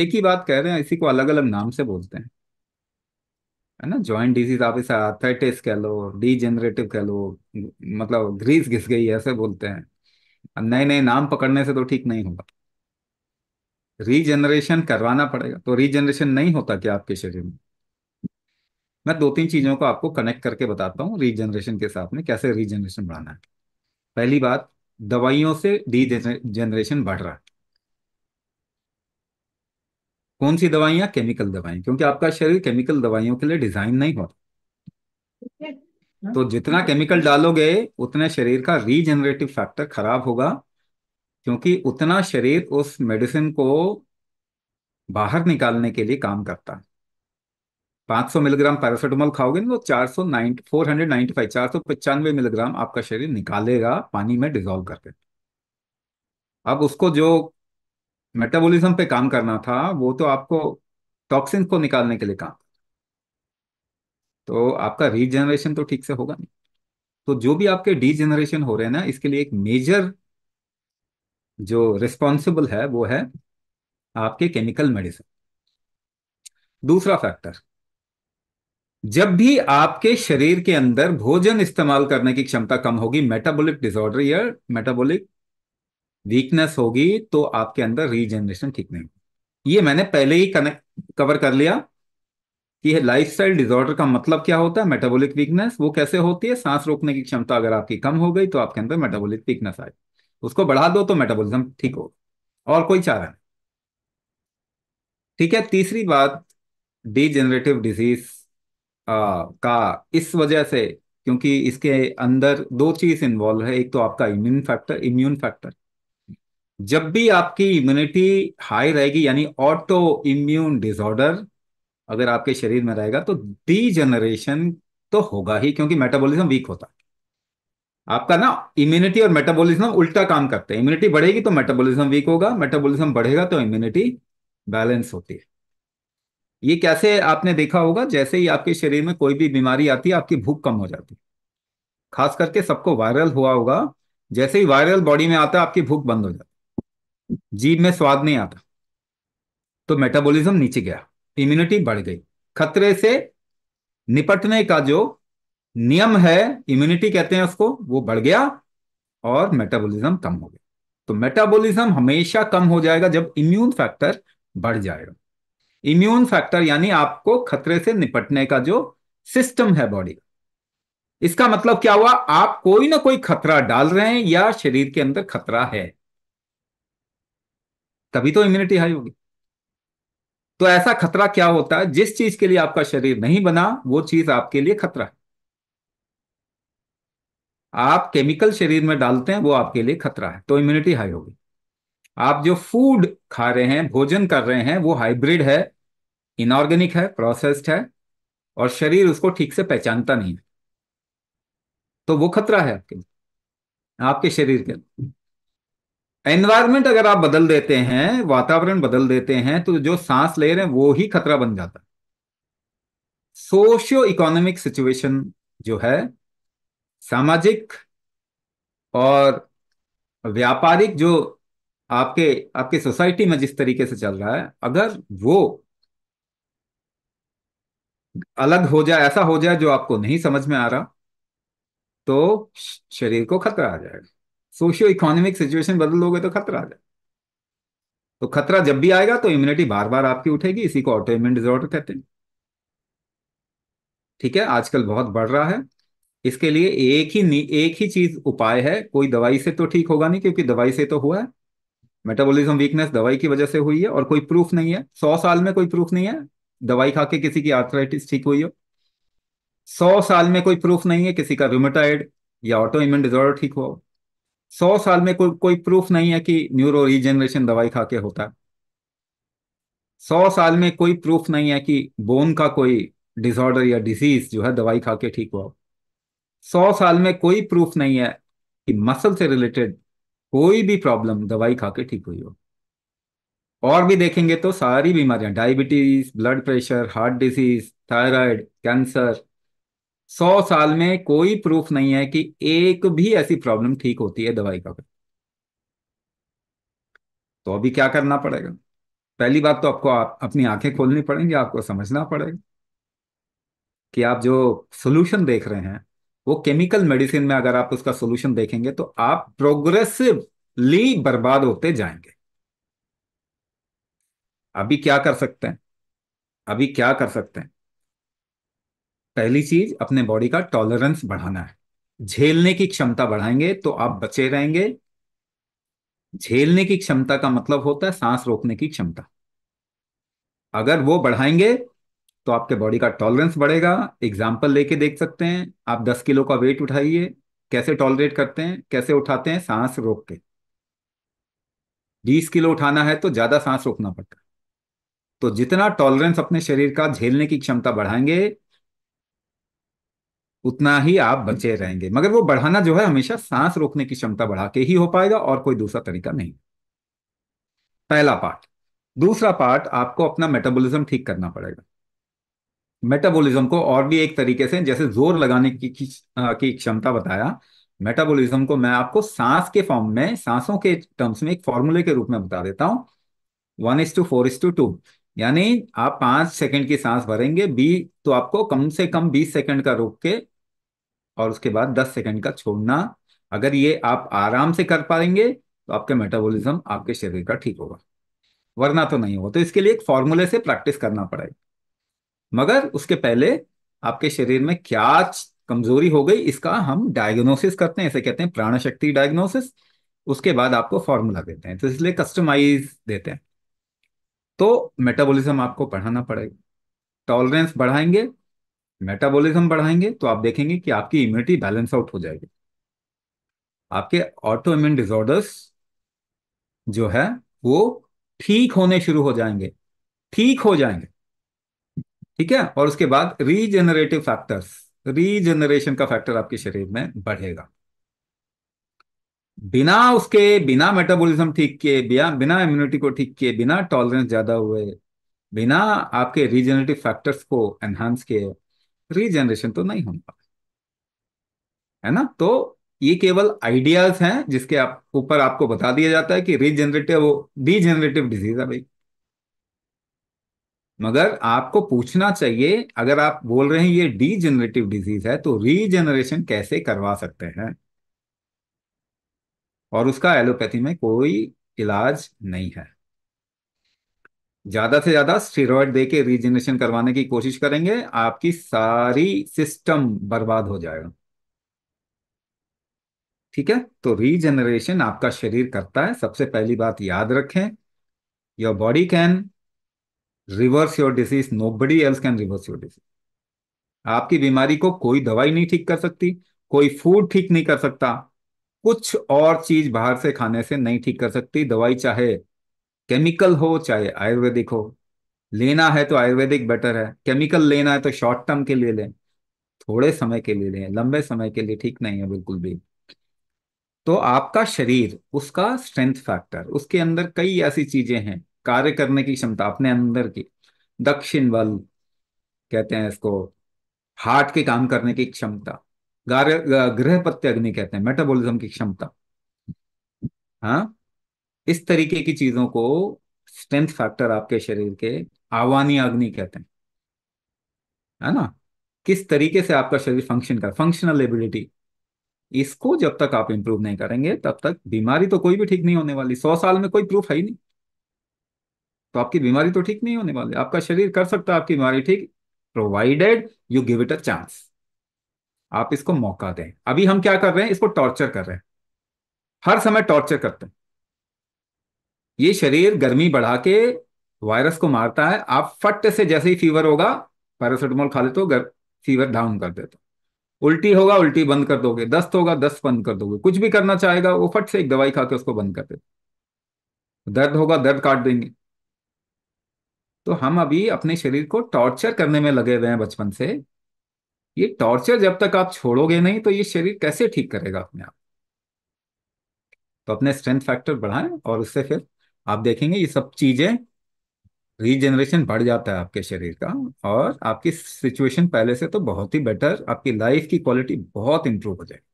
एक ही बात कह रहे हैं इसी को अलग अलग नाम से बोलते हैं है ना जॉइंट डिजीज आप इसे आर्थाइटिस कह लो डीजेनरेटिव कह लो मतलब ग्रीस घिस गई ऐसे बोलते हैं नए नए नाम पकड़ने से तो ठीक नहीं होगा रीजनरेशन करवाना पड़ेगा तो रीजनरेशन नहीं होता क्या आपके शरीर में मैं दो तीन चीजों को आपको कनेक्ट करके बताता हूँ रीजनरेशन के साथ में कैसे रीजनरेशन बढ़ाना है पहली बात दवाइयों से डी जनरेशन बढ़ रहा है कौन सी दवाइयां केमिकल दवाएं क्योंकि आपका शरीर केमिकल दवाइयों के लिए डिजाइन नहीं होता तो जितना केमिकल डालोगे उतना शरीर का रीजनरेटिव फैक्टर खराब होगा क्योंकि उतना शरीर उस मेडिसिन को बाहर निकालने के लिए काम करता है 500 मिलीग्राम पैरासिटामोल खाओगे ना तो चार सौ नाइन्टी फोर मिलीग्राम आपका शरीर निकालेगा पानी में डिजोल्व करके अब उसको जो मेटाबॉलिज्म पे काम करना था वो तो आपको टॉक्सिन को निकालने के लिए काम तो आपका रीजनरेशन तो ठीक से होगा नहीं तो जो भी आपके डीजनरेशन हो रहे हैं ना इसके लिए एक मेजर जो रिस्पॉन्सिबल है वो है आपके केमिकल मेडिसिन दूसरा फैक्टर जब भी आपके शरीर के अंदर भोजन इस्तेमाल करने की क्षमता कम होगी मेटाबॉलिक डिसऑर्डर या मेटाबॉलिक वीकनेस होगी तो आपके अंदर रीजनरेशन ठीक नहीं होगी ये मैंने पहले ही कनेक्ट कवर कर लिया कि लाइफस्टाइल डिसऑर्डर का मतलब क्या होता है मेटाबॉलिक वीकनेस वो कैसे होती है सांस रोकने की क्षमता अगर आपकी कम हो गई तो आपके अंदर मेटाबॉलिक वीकनेस आए उसको बढ़ा दो तो मेटाबॉलिज्म ठीक होगा और कोई चारा नहीं ठीक है तीसरी बात डीजेनरेटिव डिजीज का इस वजह से क्योंकि इसके अंदर दो चीज इन्वॉल्व है एक तो आपका इम्यून फैक्टर इम्यून फैक्टर जब भी आपकी इम्यूनिटी हाई रहेगी यानी ऑटो इम्यून डिसऑर्डर अगर आपके शरीर में रहेगा तो डी जनरेशन तो होगा ही क्योंकि मेटाबॉलिज्म वीक होता है आपका ना इम्यूनिटी और मेटाबॉलिज्म उल्टा काम करते हैं इम्यूनिटी बढ़ेगी तो मेटाबॉलिज्म वीक होगा मेटाबॉलिज्म बढ़ेगा तो इम्यूनिटी बैलेंस होती है ये कैसे आपने देखा होगा जैसे ही आपके शरीर में कोई भी बीमारी आती है आपकी भूख कम हो जाती है खास करके सबको वायरल हुआ होगा जैसे ही वायरल बॉडी में आता है आपकी भूख बंद हो जाती है जीभ में स्वाद नहीं आता तो मेटाबॉलिज्म नीचे गया इम्यूनिटी बढ़ गई खतरे से निपटने का जो नियम है इम्यूनिटी कहते हैं उसको वो बढ़ गया और मेटाबॉलिज्म कम हो गया तो मेटाबॉलिज्म हमेशा कम हो जाएगा जब इम्यून फैक्टर बढ़ जाएगा इम्यून फैक्टर यानी आपको खतरे से निपटने का जो सिस्टम है बॉडी का इसका मतलब क्या हुआ आप कोई ना कोई खतरा डाल रहे हैं या शरीर के अंदर खतरा है तभी तो इम्यूनिटी हाई होगी तो ऐसा खतरा क्या होता है जिस चीज के लिए आपका शरीर नहीं बना वो चीज आपके लिए खतरा है आप केमिकल शरीर में डालते हैं वो आपके लिए खतरा है तो इम्यूनिटी हाई होगी आप जो फूड खा रहे हैं भोजन कर रहे हैं वो हाइब्रिड है इनऑर्गेनिक है प्रोसेस्ड है और शरीर उसको ठीक से पहचानता नहीं तो वो खतरा है आपके लिए आपके शरीर के लिए एनवायरमेंट अगर आप बदल देते हैं वातावरण बदल देते हैं तो जो सांस ले रहे हैं वो ही खतरा बन जाता है सोशियो इकोनॉमिक सिचुएशन जो है सामाजिक और व्यापारिक जो आपके आपके सोसाइटी में जिस तरीके से चल रहा है अगर वो अलग हो जाए ऐसा हो जाए जो आपको नहीं समझ में आ रहा तो शरीर को खतरा आ जाएगा सोशियो इकोनॉमिक सिचुएशन बदलोगे तो खतरा आ जाए तो खतरा जब भी आएगा तो इम्यूनिटी बार बार आपकी उठेगी इसी को ऑटो इम्यून डिजॉर्डर कहते हैं ठीक है आजकल बहुत बढ़ रहा है इसके लिए एक ही एक ही चीज उपाय है कोई दवाई से तो ठीक होगा नहीं क्योंकि दवाई से तो हुआ है मेटाबॉलिज्म वीकनेस दवाई की वजह से हुई है और कोई प्रूफ नहीं है सौ साल में कोई प्रूफ नहीं है दवाई खा के किसी की आर्थराइटिस ठीक हुई हो सौ साल में कोई प्रूफ नहीं है किसी का रूमेटाइड या ऑटो इम्यून डिजॉर्डर ठीक हुआ हो सौ साल में कोई कोई प्रूफ नहीं है कि न्यूरो रीजनरेशन दवाई खा के होता है सौ साल में कोई प्रूफ नहीं है कि बोन का कोई डिसऑर्डर या डिजीज जो है दवाई खा के ठीक हुआ सौ साल में कोई प्रूफ नहीं है कि मसल से रिलेटेड कोई भी प्रॉब्लम दवाई खा के ठीक हुई हो और भी देखेंगे तो सारी बीमारियां diabetes blood pressure heart disease thyroid cancer सौ साल में कोई प्रूफ नहीं है कि एक भी ऐसी प्रॉब्लम ठीक होती है दवाई का तो अभी क्या करना पड़ेगा पहली बात तो आपको आप, अपनी आंखें खोलनी पड़ेंगी आपको समझना पड़ेगा कि आप जो सोल्यूशन देख रहे हैं वो केमिकल मेडिसिन में अगर आप उसका सोल्यूशन देखेंगे तो आप प्रोग्रेसिवली बर्बाद होते जाएंगे अभी क्या कर सकते हैं अभी क्या कर सकते हैं पहली चीज अपने बॉडी का टॉलरेंस बढ़ाना है झेलने की क्षमता बढ़ाएंगे तो आप बचे रहेंगे झेलने की क्षमता का मतलब होता है सांस रोकने की क्षमता अगर वो बढ़ाएंगे तो आपके बॉडी का टॉलरेंस बढ़ेगा एग्जाम्पल लेके देख सकते हैं आप दस किलो का वेट उठाइए कैसे टॉलरेट करते हैं कैसे उठाते हैं सांस रोक के बीस किलो उठाना है तो ज्यादा सांस रोकना पड़ता है तो जितना टॉलरेंस अपने शरीर का झेलने की क्षमता बढ़ाएंगे उतना ही आप बचे हम्म। रहेंगे मगर वो बढ़ाना जो है हमेशा सांस रोकने की क्षमता बढ़ा के ही हो पाएगा और कोई दूसरा तरीका नहीं पहला पार्ट दूसरा पार्ट आपको अपना मेटाबॉलिज्म ठीक करना पड़ेगा मेटाबॉलिज्म को और भी एक तरीके से जैसे जोर लगाने की की क्षमता बताया मेटाबॉलिज्म को मैं आपको सांस के फॉर्म में सांसों के टर्म्स में एक फॉर्मूले के रूप में बता देता हूं one is to four is to two यानी आप पांच सेकंड की सांस भरेंगे बी तो आपको कम से कम बीस सेकंड का रोक के और उसके बाद दस सेकेंड का छोड़ना अगर ये आप आराम से कर पाएंगे तो आपके मेटाबॉलिज्म आपके शरीर का ठीक होगा वरना तो नहीं होगा तो इसके लिए एक फॉर्मूले से प्रैक्टिस करना पड़ेगा मगर उसके पहले आपके शरीर में क्या कमजोरी हो गई इसका हम डायग्नोसिस करते हैं ऐसे कहते हैं प्राण शक्ति डायग्नोसिस उसके बाद आपको फॉर्मूला देते हैं तो इसलिए कस्टमाइज देते हैं तो मेटाबॉलिज्म आपको बढ़ाना पड़ेगा टॉलरेंस बढ़ाएंगे मेटाबॉलिज्म बढ़ाएंगे तो आप देखेंगे कि आपकी इम्यूनिटी बैलेंस आउट हो जाएगी आपके ऑटो इम्यून डिसऑर्डर्स जो है वो ठीक होने शुरू हो जाएंगे ठीक हो जाएंगे ठीक है और उसके बाद रीजेनरेटिव फैक्टर्स रीजेनरेशन का फैक्टर आपके शरीर में बढ़ेगा बिना उसके बिना मेटाबॉलिज्म ठीक किए बिना इम्यूनिटी को ठीक किए बिना टॉलरेंस ज्यादा हुए बिना आपके रीजेनरेटिव फैक्टर्स को एनहांस किए रीजनरेशन तो नहीं होता है ना तो ये केवल आइडियाज हैं जिसके आप ऊपर आपको बता दिया जाता है कि रीजनरेटिव वो डीजेनरेटिव डिजीज है भाई मगर आपको पूछना चाहिए अगर आप बोल रहे हैं ये डीजेनरेटिव डिजीज है तो रीजेनरेशन कैसे करवा सकते हैं और उसका एलोपैथी में कोई इलाज नहीं है ज्यादा से ज्यादा स्टेरॉयड दे के रीजनरेशन करवाने की कोशिश करेंगे आपकी सारी सिस्टम बर्बाद हो जाएगा ठीक है तो रीजनरेशन आपका शरीर करता है सबसे पहली बात याद रखें your body can reverse your disease nobody else can reverse your disease आपकी बीमारी को कोई दवाई नहीं ठीक कर सकती कोई फूड ठीक नहीं कर सकता कुछ और चीज बाहर से खाने से नहीं ठीक कर सकती दवाई चाहे केमिकल हो चाहे आयुर्वेदिक हो लेना है तो आयुर्वेदिक बेटर है केमिकल लेना है तो शॉर्ट टर्म के लिए लें थोड़े समय के लिए लें लंबे समय के लिए ठीक नहीं है बिल्कुल भी तो आपका शरीर उसका स्ट्रेंथ फैक्टर उसके अंदर कई ऐसी चीजें हैं कार्य करने की क्षमता अपने अंदर की दक्षिण बल कहते हैं इसको हार्ट के काम करने की क्षमता गृहपत्य अग्नि कहते हैं मेटाबॉलिज्म की क्षमता हाँ इस तरीके की चीजों को स्ट्रेंथ फैक्टर आपके शरीर के आवानी अग्नि कहते हैं है ना किस तरीके से आपका शरीर फंक्शन कर फंक्शनल एबिलिटी इसको जब तक आप इंप्रूव नहीं करेंगे तब तक बीमारी तो कोई भी ठीक नहीं होने वाली सौ साल में कोई प्रूफ है ही नहीं तो आपकी बीमारी तो ठीक नहीं होने वाली आपका शरीर कर सकता है आपकी बीमारी ठीक provided you give it a chance आप इसको मौका दें अभी हम क्या कर रहे हैं इसको टॉर्चर कर रहे हैं हर समय टॉर्चर करते हैं ये शरीर गर्मी बढ़ा के वायरस को मारता है आप फट से जैसे ही फीवर होगा पैरासिटामोल खा लेते हो फीवर डाउन कर देते उल्टी होगा उल्टी बंद कर दोगे दस्त होगा दस्त बंद कर दोगे कुछ भी करना चाहेगा वो फट से एक दवाई खा के उसको बंद कर देते दर्द होगा दर्द काट देंगे तो हम अभी अपने शरीर को टॉर्चर करने में लगे हुए हैं बचपन से ये टॉर्चर जब तक आप छोड़ोगे नहीं तो ये शरीर कैसे ठीक करेगा अपने आप तो अपने स्ट्रेंथ फैक्टर बढ़ाएं और उससे फिर आप देखेंगे ये सब चीजें रीजनरेशन बढ़ जाता है आपके शरीर का और आपकी सिचुएशन पहले से तो बहुत ही बेटर आपकी लाइफ की क्वालिटी बहुत इंप्रूव हो जाएगी